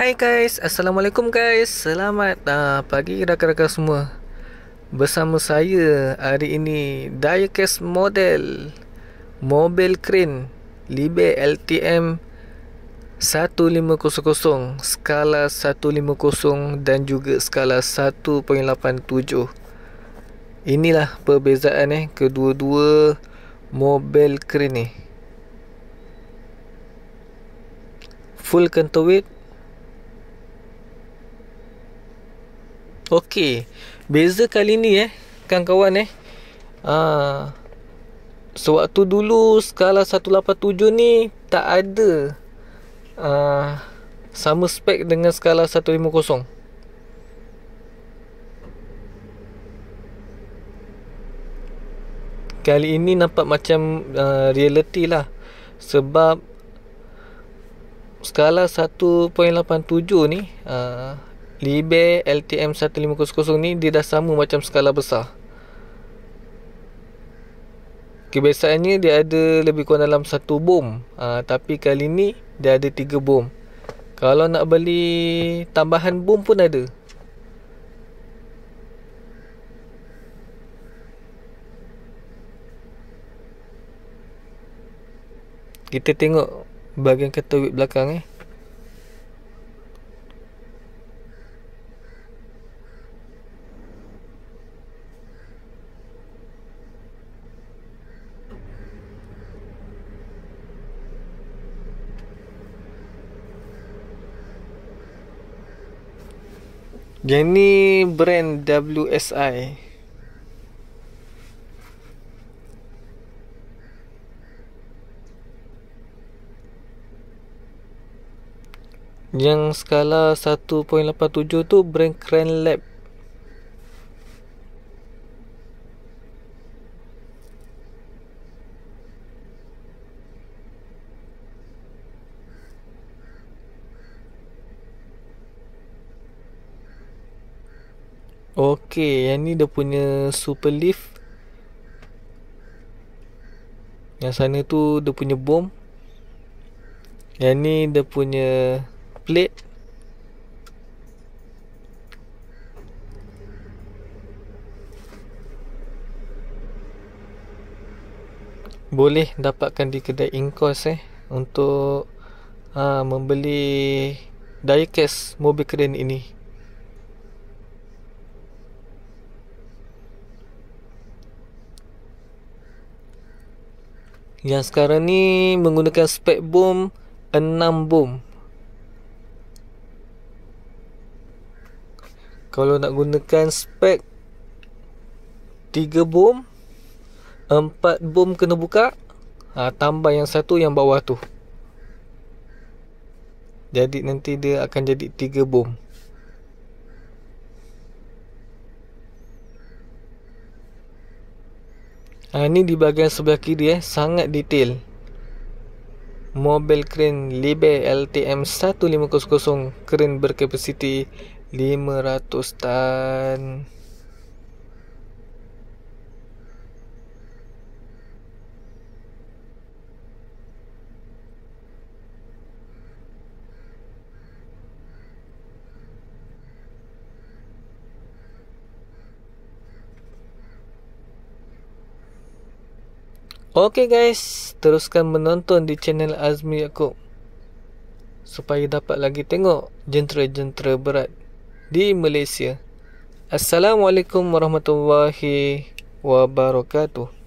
Hai guys, Assalamualaikum guys Selamat uh, pagi rakan-rakan semua Bersama saya hari ini Diecast model Mobile Crane Libe LTM 1500 Skala 150 Dan juga skala 1.87 Inilah perbezaan eh Kedua-dua Mobile Crane ni Full counterweight Okey. Beza kali ni eh, kawan-kawan eh. Ah. Sewaktu dulu skala 187 ni tak ada ah sama spek dengan skala 150. Kali ini nampak macam uh, reality lah Sebab Skala 1.87 ni uh, Libe LTM 1500 ni dia dah sama macam skala besar. Kebiasaannya dia ada lebih kurang dalam satu bom. Ha, tapi kali ni dia ada tiga bom. Kalau nak beli tambahan bom pun ada. Kita tengok bahagian kata belakang eh. Yang ni brand WSI Yang skala 1.87 tu brand Cran Lab Okey, yang ni dia punya super lift. Yang sana tu dia punya bom. Yang ni dia punya plate. Boleh dapatkan di kedai Inkos eh untuk ha, membeli diecast mobil keren ini. Yang sekarang ni menggunakan spek bom 6 bom. Kalau nak gunakan spek 3 bom 4 bom kena buka ha, Tambah yang satu yang bawah tu Jadi nanti dia akan jadi 3 bom Ha, ni di bahagian sebelah kiri eh. Sangat detail. Mobile crane Libe LTM 1500 keren berkapasiti 500 tan. Okay guys, teruskan menonton di channel Azmi aku supaya dapat lagi tengok jentera-jentera berat di Malaysia. Assalamualaikum warahmatullahi wabarakatuh.